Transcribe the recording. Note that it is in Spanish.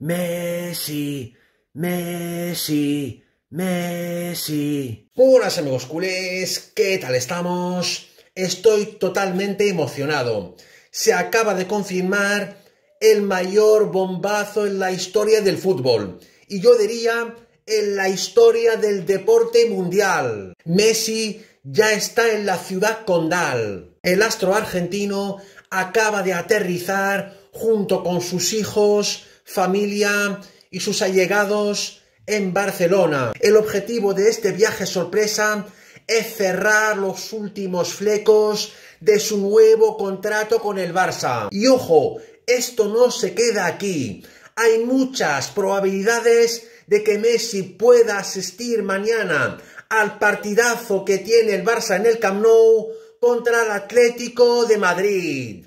Messi, Messi, Messi. ¡Hola amigos culés, ¿qué tal estamos? Estoy totalmente emocionado. Se acaba de confirmar el mayor bombazo en la historia del fútbol. Y yo diría en la historia del deporte mundial. Messi ya está en la ciudad condal. El astro argentino acaba de aterrizar junto con sus hijos familia y sus allegados en Barcelona. El objetivo de este viaje sorpresa es cerrar los últimos flecos de su nuevo contrato con el Barça. Y ojo, esto no se queda aquí. Hay muchas probabilidades de que Messi pueda asistir mañana al partidazo que tiene el Barça en el Camp Nou contra el Atlético de Madrid.